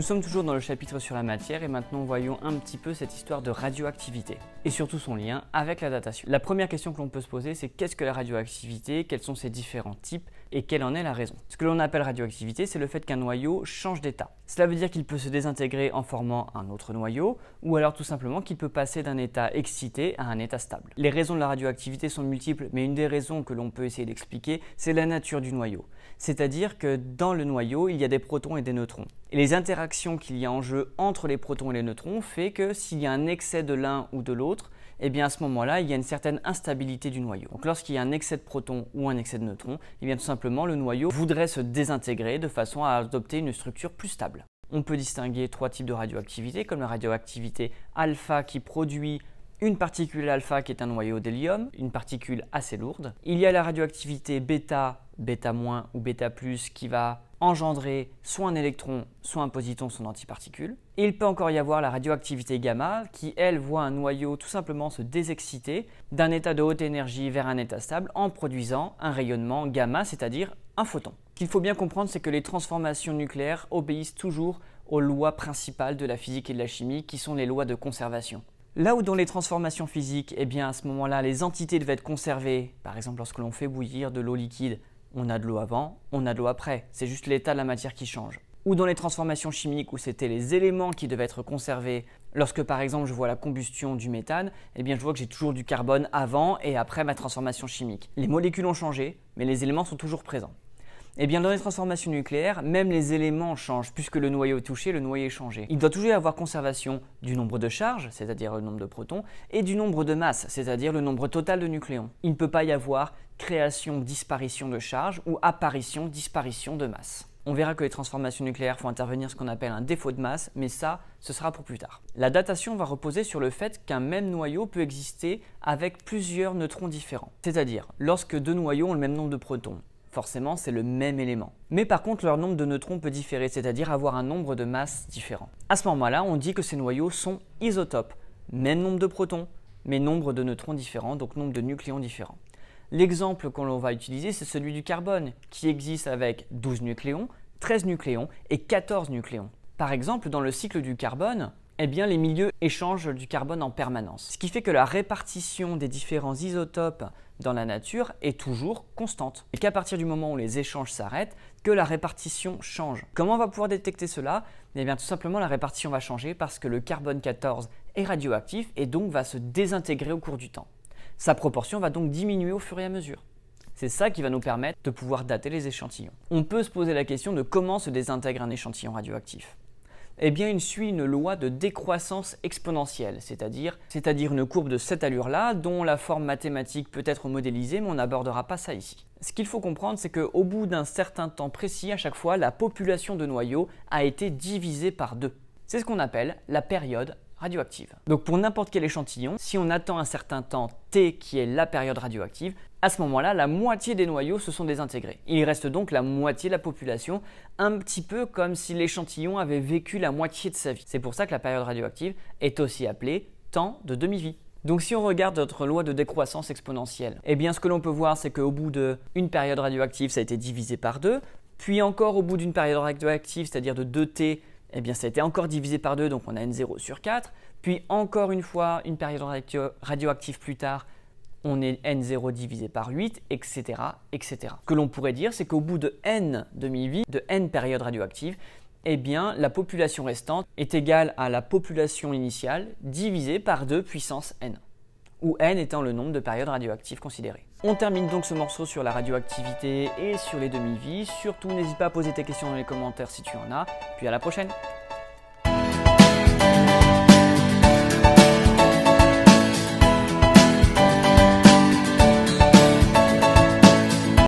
Nous sommes toujours dans le chapitre sur la matière et maintenant voyons un petit peu cette histoire de radioactivité et surtout son lien avec la datation. La première question que l'on peut se poser c'est qu'est-ce que la radioactivité, quels sont ses différents types et quelle en est la raison. Ce que l'on appelle radioactivité c'est le fait qu'un noyau change d'état. Cela veut dire qu'il peut se désintégrer en formant un autre noyau, ou alors tout simplement qu'il peut passer d'un état excité à un état stable. Les raisons de la radioactivité sont multiples, mais une des raisons que l'on peut essayer d'expliquer, c'est la nature du noyau. C'est-à-dire que dans le noyau, il y a des protons et des neutrons. Et les interactions qu'il y a en jeu entre les protons et les neutrons fait que s'il y a un excès de l'un ou de l'autre, et eh bien à ce moment-là, il y a une certaine instabilité du noyau. Donc lorsqu'il y a un excès de protons ou un excès de neutrons, eh bien tout simplement le noyau voudrait se désintégrer de façon à adopter une structure plus stable. On peut distinguer trois types de radioactivité, comme la radioactivité alpha qui produit une particule alpha qui est un noyau d'hélium, une particule assez lourde. Il y a la radioactivité bêta, bêta- ou bêta+, qui va engendrer soit un électron, soit un positon, son antiparticule. il peut encore y avoir la radioactivité gamma qui, elle, voit un noyau tout simplement se désexciter d'un état de haute énergie vers un état stable en produisant un rayonnement gamma, c'est-à-dire un photon. Ce qu'il faut bien comprendre, c'est que les transformations nucléaires obéissent toujours aux lois principales de la physique et de la chimie, qui sont les lois de conservation. Là où dans les transformations physiques, eh bien à ce moment-là, les entités devaient être conservées, par exemple lorsque l'on fait bouillir de l'eau liquide, on a de l'eau avant, on a de l'eau après. C'est juste l'état de la matière qui change. Ou dans les transformations chimiques où c'était les éléments qui devaient être conservés. Lorsque par exemple je vois la combustion du méthane, eh bien je vois que j'ai toujours du carbone avant et après ma transformation chimique. Les molécules ont changé, mais les éléments sont toujours présents. Eh bien, dans les transformations nucléaires, même les éléments changent, puisque le noyau est touché, le noyau est changé. Il doit toujours y avoir conservation du nombre de charges, c'est-à-dire le nombre de protons, et du nombre de masses, c'est-à-dire le nombre total de nucléons. Il ne peut pas y avoir création-disparition de charges ou apparition-disparition de masse. On verra que les transformations nucléaires font intervenir ce qu'on appelle un défaut de masse, mais ça, ce sera pour plus tard. La datation va reposer sur le fait qu'un même noyau peut exister avec plusieurs neutrons différents. C'est-à-dire, lorsque deux noyaux ont le même nombre de protons, forcément c'est le même élément. Mais par contre leur nombre de neutrons peut différer, c'est-à-dire avoir un nombre de masses différent. À ce moment-là, on dit que ces noyaux sont isotopes, même nombre de protons, mais nombre de neutrons différents, donc nombre de nucléons différents. L'exemple qu'on va utiliser, c'est celui du carbone, qui existe avec 12 nucléons, 13 nucléons et 14 nucléons. Par exemple, dans le cycle du carbone, eh bien les milieux échangent du carbone en permanence. Ce qui fait que la répartition des différents isotopes dans la nature est toujours constante. Et qu'à partir du moment où les échanges s'arrêtent, que la répartition change. Comment on va pouvoir détecter cela Eh bien tout simplement la répartition va changer parce que le carbone 14 est radioactif et donc va se désintégrer au cours du temps. Sa proportion va donc diminuer au fur et à mesure. C'est ça qui va nous permettre de pouvoir dater les échantillons. On peut se poser la question de comment se désintègre un échantillon radioactif eh bien, il suit une loi de décroissance exponentielle, c'est-à-dire, c'est-à-dire une courbe de cette allure-là, dont la forme mathématique peut être modélisée, mais on n'abordera pas ça ici. Ce qu'il faut comprendre, c'est qu'au bout d'un certain temps précis, à chaque fois, la population de noyaux a été divisée par deux. C'est ce qu'on appelle la période radioactive. Donc pour n'importe quel échantillon, si on attend un certain temps T qui est la période radioactive, à ce moment-là, la moitié des noyaux se sont désintégrés. Il reste donc la moitié de la population, un petit peu comme si l'échantillon avait vécu la moitié de sa vie. C'est pour ça que la période radioactive est aussi appelée temps de demi-vie. Donc si on regarde notre loi de décroissance exponentielle, eh bien ce que l'on peut voir c'est qu'au bout d'une période radioactive, ça a été divisé par deux, puis encore au bout d'une période radioactive, c'est-à-dire de 2T, eh bien ça a été encore divisé par 2, donc on a N0 sur 4. Puis encore une fois, une période radioactive plus tard, on est N0 divisé par 8, etc. etc. Ce que l'on pourrait dire, c'est qu'au bout de N demi de N périodes radioactives, eh bien, la population restante est égale à la population initiale divisée par 2 puissance N, où N étant le nombre de périodes radioactives considérées. On termine donc ce morceau sur la radioactivité et sur les demi-vies. Surtout, n'hésite pas à poser tes questions dans les commentaires si tu en as. Puis à la prochaine